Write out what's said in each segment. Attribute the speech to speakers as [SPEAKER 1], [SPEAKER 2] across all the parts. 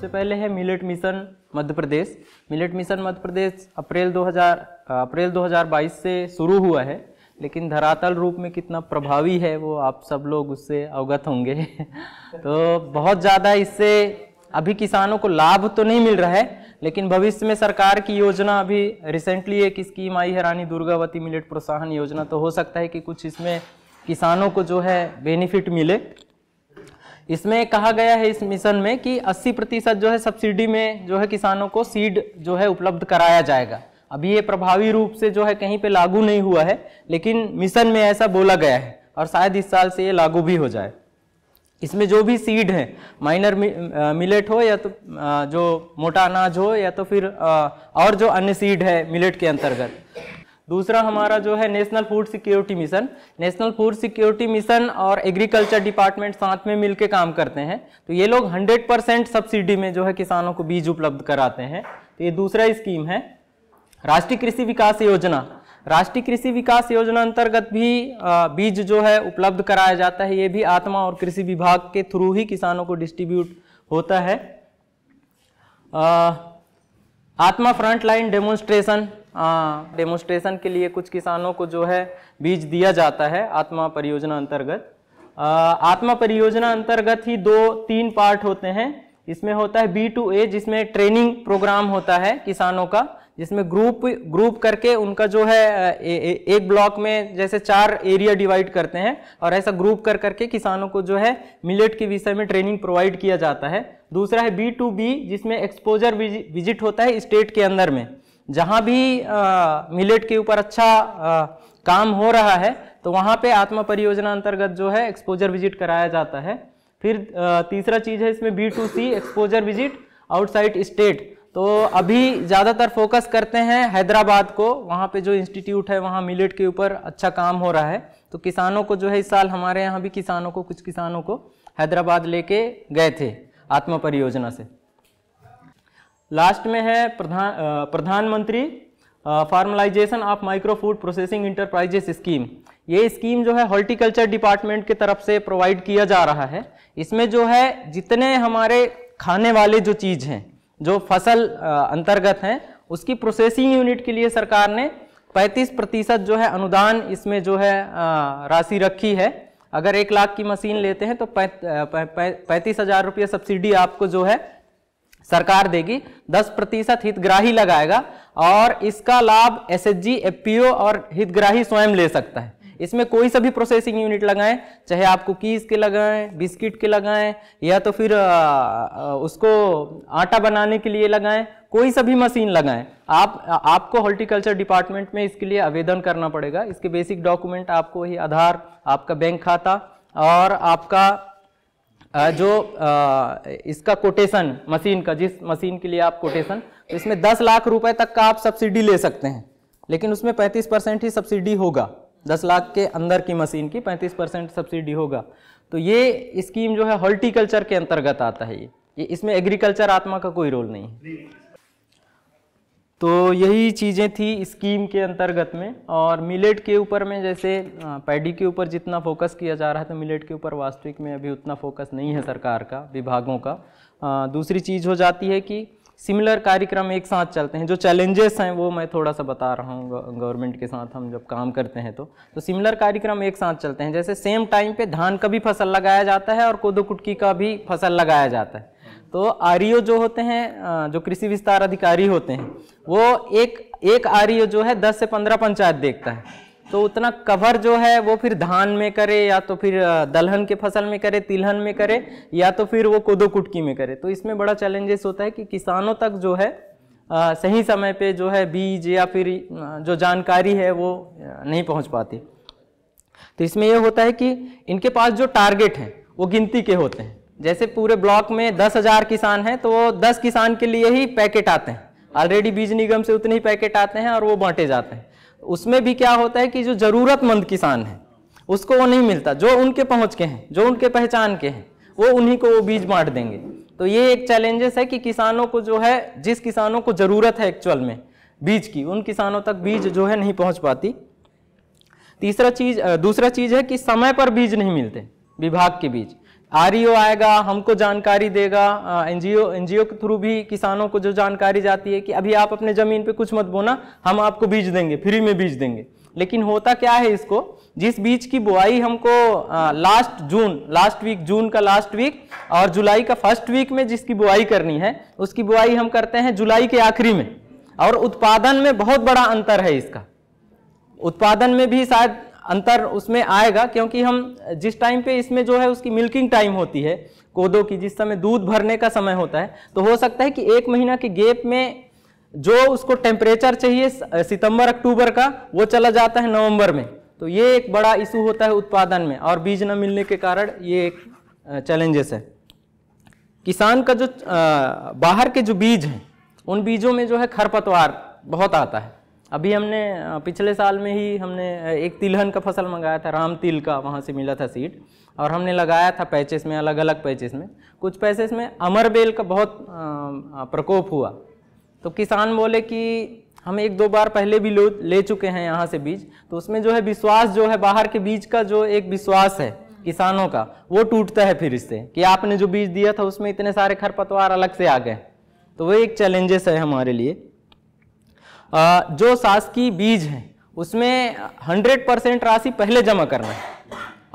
[SPEAKER 1] सबसे पहले है millet mission Madhya Pradesh millet mission Madhya Pradesh April 2000 April 2022 से शुरू हुआ है लेकिन धरातल रूप में कितना प्रभावी है वो आप सब लोग उससे अवगत होंगे तो बहुत ज़्यादा इससे अभी किसानों को लाभ तो नहीं मिल रहा है लेकिन भविष्य में सरकार की योजना अभी रिसेंटली एक स्कीम आई है रानी दुर्गावती मिलेट प्रोत्साहन योजना तो हो सकता है कि कुछ इसमें किसानों को जो है बेनिफिट मिले इसमें कहा गया है इस मिशन में कि 80 प्रतिशत जो है सब्सिडी में जो है किसानों को सीड जो है उपलब्ध कराया जाएगा अभी ये प्रभावी रूप से जो है कहीं पे लागू नहीं हुआ है लेकिन मिशन में ऐसा बोला गया है और शायद इस साल से ये लागू भी हो जाए इसमें जो भी सीड है माइनर मिलेट हो या तो जो मोटा अनाज हो या तो फिर और जो अन्य सीड है मिलेट के अंतर्गत दूसरा हमारा जो है national food security mission national food security mission और एग्रीकल्चर डिपार्टमेंट साथ में मिलकर काम करते हैं तो ये लोग 100 परसेंट सब्सिडी में जो है किसानों को बीज उपलब्ध कराते हैं तो ये दूसरा स्कीम है राष्ट्रीय कृषि विकास योजना राष्ट्रीय कृषि विकास योजना अंतर्गत भी बीज जो है उपलब्ध कराया जाता है ये भी आत्मा और कृषि विभाग के थ्रू ही किसानों को डिस्ट्रीब्यूट होता है आत्मा फ्रंटलाइन डेमोन्स्ट्रेशन हाँ डेमोस्ट्रेशन के लिए कुछ किसानों को जो है बीज दिया जाता है आत्मा परियोजना अंतर्गत आत्मा परियोजना अंतर्गत ही दो तीन पार्ट होते हैं इसमें होता है बी टू ए जिसमें ट्रेनिंग प्रोग्राम होता है किसानों का जिसमें ग्रुप ग्रुप करके उनका जो है ए, ए, एक ब्लॉक में जैसे चार एरिया डिवाइड करते हैं और ऐसा ग्रुप कर करके किसानों को जो है मिलेट के विषय में ट्रेनिंग प्रोवाइड किया जाता है दूसरा है बी टू बी जिसमें एक्सपोजर विजिट होता है स्टेट के अंदर में जहाँ भी मिलेट के ऊपर अच्छा आ, काम हो रहा है तो वहाँ पे आत्मा परियोजना अंतर्गत जो है एक्सपोजर विजिट कराया जाता है फिर आ, तीसरा चीज़ है इसमें B to C exposure visit outside state तो अभी ज़्यादातर फोकस करते हैं हैदराबाद को वहाँ पे जो इंस्टीट्यूट है वहाँ मिलेट के ऊपर अच्छा काम हो रहा है तो किसानों को जो है इस साल हमारे यहाँ भी किसानों को कुछ किसानों को हैदराबाद लेके गए थे आत्मा परियोजना से लास्ट में है प्रधान प्रधानमंत्री formalisation of micro food processing enterprises scheme ये स्कीम जो है हॉर्टिकल्चर डिपार्टमेंट के तरफ से प्रोवाइड किया जा रहा है इसमें जो है जितने हमारे खाने वाले जो चीज़ हैं जो फसल अंतर्गत हैं उसकी प्रोसेसिंग यूनिट के लिए सरकार ने 35 प्रतिशत जो है अनुदान इसमें जो है राशि रखी है अगर एक लाख की मशीन लेते हैं तो पैंतीस हजार रुपये सब्सिडी आपको जो है सरकार देगी 10 प्रतिशत हितग्राही लगाएगा और इसका लाभ एस एच और हितग्राही स्वयं ले सकता है इसमें कोई सभी प्रोसेसिंग यूनिट लगाएं चाहे आप कुकीज के लगाएं बिस्किट के लगाएं या तो फिर आ, आ, उसको आटा बनाने के लिए लगाएं कोई सभी मशीन लगाएं आप आपको हॉर्टिकल्चर डिपार्टमेंट में इसके लिए आवेदन करना पड़ेगा इसके बेसिक डॉक्यूमेंट आपको ही आधार आपका बैंक खाता और आपका जो इसका कोटेशन मशीन का जिस मशीन के लिए आप कोटेशन तो इसमें दस लाख रुपए तक का आप सब्सिडी ले सकते हैं लेकिन उसमें पैंतीस परसेंट ही सब्सिडी होगा दस लाख के अंदर की मशीन की पैंतीस परसेंट सब्सिडी होगा तो ये स्कीम जो है हॉर्टिकल्चर के अंतर्गत आता है ये इसमें एग्रीकल्चर आत्मा का कोई रोल नहीं है तो यही चीज़ें थी स्कीम के अंतर्गत में और मिलेट के ऊपर में जैसे पैडी के ऊपर जितना फोकस किया जा रहा है तो मिलेट के ऊपर वास्तविक में अभी उतना फोकस नहीं है सरकार का विभागों का आ, दूसरी चीज़ हो जाती है कि सिमिलर कार्यक्रम एक साथ चलते हैं जो चैलेंजेस हैं वो मैं थोड़ा सा बता रहा हूँ गवर्नमेंट के साथ हम जब काम करते हैं तो तो सिमिलर कार्यक्रम एक साथ चलते हैं जैसे सेम टाइम पे धान का भी फसल लगाया जाता है और कोदो कुटकी का भी फसल लगाया जाता है तो आर जो होते हैं जो कृषि विस्तार अधिकारी होते हैं वो एक एक आर जो है दस से पंद्रह पंचायत देखता है तो उतना कवर जो है वो फिर धान में करे या तो फिर दलहन के फसल में करे तिलहन में करे या तो फिर वो कोदो कुटकी में करे तो इसमें बड़ा चैलेंजेस होता है कि किसानों तक जो है आ, सही समय पे जो है बीज या फिर जो जानकारी है वो नहीं पहुंच पाती तो इसमें ये होता है कि इनके पास जो टारगेट हैं वो गिनती के होते हैं जैसे पूरे ब्लॉक में दस हजार किसान हैं तो वो दस किसान के लिए ही पैकेट आते हैं ऑलरेडी बीज निगम से उतने ही पैकेट आते हैं और वो बांटे जाते हैं उसमें भी क्या होता है कि जो ज़रूरतमंद किसान है उसको वो नहीं मिलता जो उनके पहुँच के हैं जो उनके पहचान के हैं वो उन्हीं को वो बीज बांट देंगे तो ये एक चैलेंजेस है कि किसानों को जो है जिस किसानों को ज़रूरत है एक्चुअल में बीज की उन किसानों तक बीज जो है नहीं पहुँच पाती तीसरा चीज़ दूसरा चीज़ है कि समय पर बीज नहीं मिलते विभाग के बीज आरईओ आएगा हमको जानकारी देगा एनजीओ एनजीओ के थ्रू भी किसानों को जो जानकारी जाती है कि अभी आप अपने ज़मीन पे कुछ मत बोना हम आपको बीज देंगे फ्री में बीज देंगे लेकिन होता क्या है इसको जिस बीज की बुआई हमको आ, last June last week June का लास्ट वीक और जुलाई का फर्स्ट वीक में जिसकी बुआई करनी है उसकी बुआई हम करते हैं जुलाई के आखिरी में और उत्पादन में बहुत बड़ा अंतर है इसका उत्पादन में भी शायद अंतर उसमें आएगा क्योंकि हम जिस टाइम पे इसमें जो है उसकी मिल्किंग टाइम होती है कोदो की जिस समय दूध भरने का समय होता है तो हो सकता है कि एक महीना के गेप में जो उसको टेम्परेचर चाहिए सितंबर अक्टूबर का वो चला जाता है नवंबर में तो ये एक बड़ा इशू होता है उत्पादन में और बीज न मिलने के कारण ये एक चैलेंजेस है किसान का जो बाहर के जो बीज हैं उन बीजों में जो है खरपतवार बहुत आता है अभी हमने पिछले साल में ही हमने एक तिलहन का फसल मंगाया था राम तिल का वहाँ से मिला था सीड और हमने लगाया था पैचेस में अलग अलग पैचेस में कुछ पैचेस में अमरबेल का बहुत प्रकोप हुआ तो किसान बोले कि हम एक दो बार पहले भी ले चुके हैं यहाँ से बीज तो उसमें जो है विश्वास जो है बाहर के बीज का जो एक विश्वास है किसानों का वो टूटता है फिर इससे कि आपने जो बीज दिया था उसमें इतने सारे खरपतवार अलग से आ गए तो वो एक चैलेंजेस है हमारे लिए जो शासकीय बीज हैं उसमें 100 परसेंट राशि पहले जमा करना है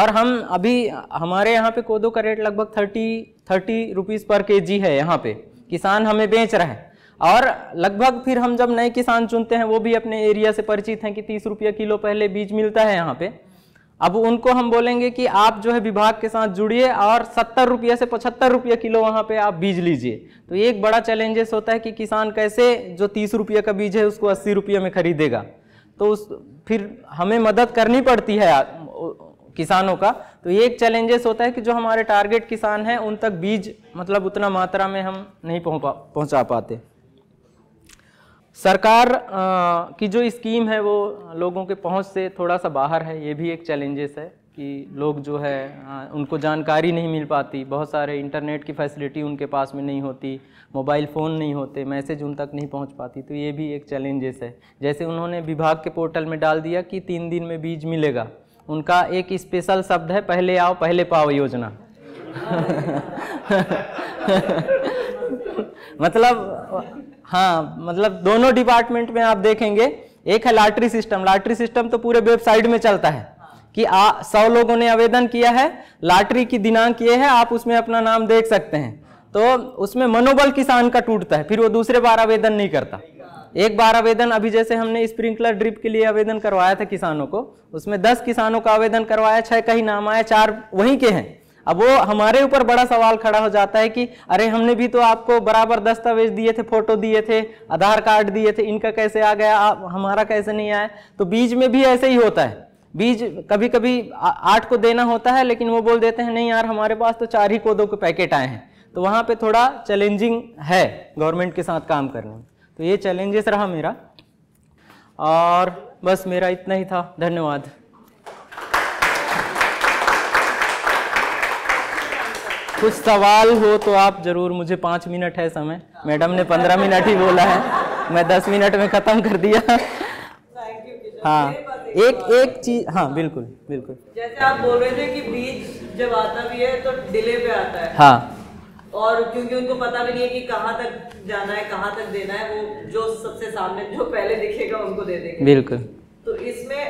[SPEAKER 1] और हम अभी हमारे यहाँ पे कोदो का रेट लगभग 30 30 रुपीस पर केजी है यहाँ पे किसान हमें बेच रहे हैं और लगभग फिर हम जब नए किसान चुनते हैं वो भी अपने एरिया से परिचित हैं कि तीस रुपया किलो पहले बीज मिलता है यहाँ पे अब उनको हम बोलेंगे कि आप जो है विभाग के साथ जुड़िए और सत्तर रुपये से पचहत्तर रुपये किलो वहाँ पे आप बीज लीजिए तो एक बड़ा चैलेंजेस होता है कि किसान कैसे जो तीस रुपये का बीज है उसको अस्सी रुपये में खरीदेगा तो उस फिर हमें मदद करनी पड़ती है किसानों का तो एक चैलेंजेस होता है कि जो हमारे टारगेट किसान हैं उन तक बीज मतलब उतना मात्रा में हम नहीं पहुँचा पाते सरकार की जो स्कीम है वो लोगों के पहुंच से थोड़ा सा बाहर है ये भी एक चैलेंजेस है कि लोग जो है उनको जानकारी नहीं मिल पाती बहुत सारे इंटरनेट की फैसिलिटी उनके पास में नहीं होती मोबाइल फ़ोन नहीं होते मैसेज उन तक नहीं पहुंच पाती तो ये भी एक चैलेंजेस है जैसे उन्होंने विभाग के पोर्टल में डाल दिया कि तीन दिन में बीज मिलेगा उनका एक स्पेशल शब्द है पहले आओ पहले पाओ योजना मतलब हाँ मतलब दोनों डिपार्टमेंट में आप देखेंगे एक है लाटरी सिस्टम लाटरी सिस्टम तो पूरे वेबसाइट में चलता है कि आ, सौ लोगों ने आवेदन किया है लाटरी की दिनांक ये है आप उसमें अपना नाम देख सकते हैं तो उसमें मनोबल किसान का टूटता है फिर वो दूसरे बार आवेदन नहीं करता एक बार आवेदन अभी जैसे हमने स्प्रिंकलर ड्रिप के लिए आवेदन करवाया था किसानों को उसमें दस किसानों का आवेदन करवाया छः का ही नाम आया चार वहीं के हैं अब वो हमारे ऊपर बड़ा सवाल खड़ा हो जाता है कि अरे हमने भी तो आपको बराबर दस्तावेज दिए थे फोटो दिए थे आधार कार्ड दिए थे इनका कैसे आ गया आप हमारा कैसे नहीं आया तो बीज में भी ऐसे ही होता है बीज कभी कभी आठ को देना होता है लेकिन वो बोल देते हैं नहीं यार हमारे पास तो चार ही कोदों के पैकेट आए हैं तो वहाँ पे थोड़ा चैलेंजिंग है गवर्नमेंट के साथ काम करने में तो ये चैलेंजेस रहा मेरा और बस मेरा इतना ही था धन्यवाद कुछ सवाल हो तो आप जरूर मुझे पाँच मिनट है समय मैडम ने पंद्रह मिनट ही बोला है मैं दस मिनट में ख़त्म कर दिया हाँ एक एक चीज हाँ बिल्कुल बिल्कुल जैसे आप बोल रहे थे कि बीज जब आता भी है तो डिले पे आता है हाँ और क्योंकि उनको पता भी नहीं है कि कहाँ तक जाना है कहाँ तक देना है वो जो सबसे सामने जो पहले दिखेगा उनको दे देंगे बिल्कुल तो इसमें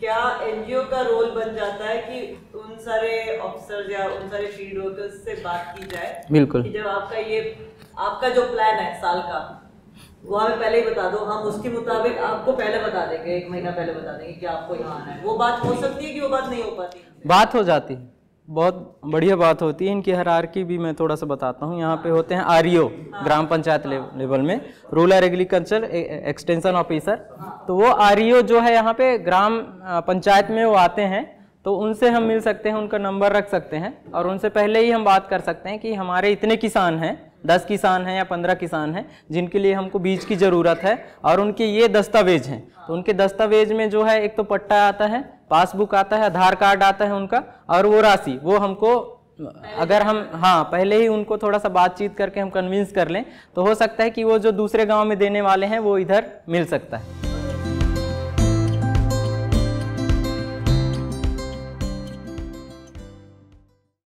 [SPEAKER 1] क्या एनजीओ का रोल बन जाता है कि उन सारे ऑफिसर या उन सारे फील्ड वर्कर्स से बात की जाए बिल्कुल कि जब आपका ये आपका जो प्लान है साल का वो हमें पहले ही बता दो हम उसके मुताबिक आपको पहले बता देंगे एक महीना पहले बता देंगे कि आपको यहाँ आना है वो बात हो सकती है कि वो बात नहीं हो पाती बात हो जाती है बहुत बढ़िया बात होती है इनकी की भी मैं थोड़ा सा बताता हूँ यहाँ पे होते हैं आर ग्राम पंचायत लेवल में रूरल एग्रीकल्चर एक्सटेंशन ऑफिसर तो वो आर जो है यहाँ पे ग्राम पंचायत में वो आते हैं तो उनसे हम मिल सकते हैं उनका नंबर रख सकते हैं और उनसे पहले ही हम बात कर सकते हैं कि हमारे इतने किसान हैं दस किसान हैं या पंद्रह किसान हैं जिनके लिए हमको बीज की ज़रूरत है और उनके ये दस्तावेज हैं तो उनके दस्तावेज में जो है एक तो पट्टा आता है पासबुक आता है आधार कार्ड आता है उनका और वो राशि वो हमको अगर हम हाँ पहले ही उनको थोड़ा सा बातचीत करके हम कन्विंस कर लें तो हो सकता है कि वो जो दूसरे गांव में देने वाले हैं वो इधर मिल सकता है